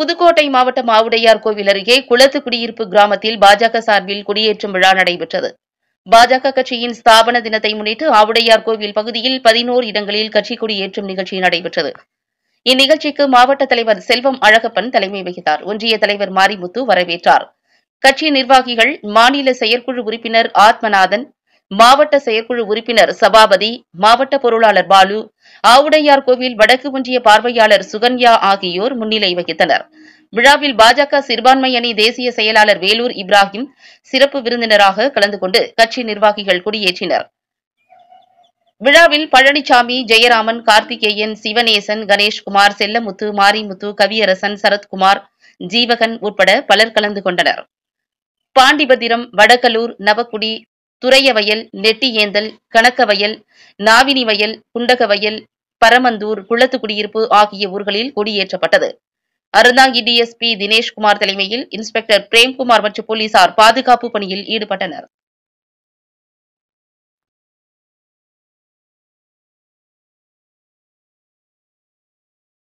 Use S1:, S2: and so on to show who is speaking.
S1: புதுக்கோட்டை மாவட்டம் ஆவுடையார் கோவில் அருகே குளத்து குடியிருப்பு கிராமத்தில் பாஜக சார்பில் குடியேற்றம் விழா நடைபெற்றது பாஜக கட்சியின் ஸ்தாபன தினத்தை முன்னிட்டு ஆவுடையார் கோவில் பகுதியில் பதினோரு இடங்களில் கட்சி குடியேற்றும் நிகழ்ச்சி நடைபெற்றது இந்நிகழ்ச்சிக்கு மாவட்ட தலைவர் செல்வம் அழகப்பன் தலைமை வகித்தார் ஒன்றிய தலைவர் மாரிமுத்து வரவேற்றார் கட்சி நிர்வாகிகள் மாநில செயற்குழு உறுப்பினர் ஆத்மநாதன் மாவட்ட செயற்குழு உறுப்பினர் சபாபதி மாவட்ட பொருளாளர் பாலு ஆவுடையார் கோவில் வடக்கு ஒன்றிய பார்வையாளர் சுகன்யா ஆகியோர் முன்னிலை வகித்தனர் விழாவில் பாஜக சிறுபான்மை அணி தேசிய செயலாளர் வேலூர் இப்ராஹிம் சிறப்பு விருந்தினராக கலந்து கொண்டு கட்சி நிர்வாகிகள் குடியேற்றினர் விழாவில் பழனிசாமி ஜெயராமன் கார்த்திகேயன் சிவநேசன் கணேஷ்குமார் செல்லமுத்து மாரிமுத்து கவியரசன் சரத்குமார் ஜீவகன் உட்பட பலர் கலந்து கொண்டனர் பாண்டிபதிரம் வடகலூர் நவக்குடி துறையவயல் நெட்டியேந்தல் கணக்கவயல் நாவினி வயல் குண்டகவயல் பரமந்தூர் குளத்து குடியிருப்பு ஆகிய ஊர்களில் கொடியேற்றப்பட்டது அருந்தாங்கி டிஎஸ்பி தினேஷ்குமார் தலைமையில் இன்ஸ்பெக்டர் பிரேம்குமார் மற்றும் போலீசார் பாதுகாப்பு பணியில் ஈடுபட்டனர்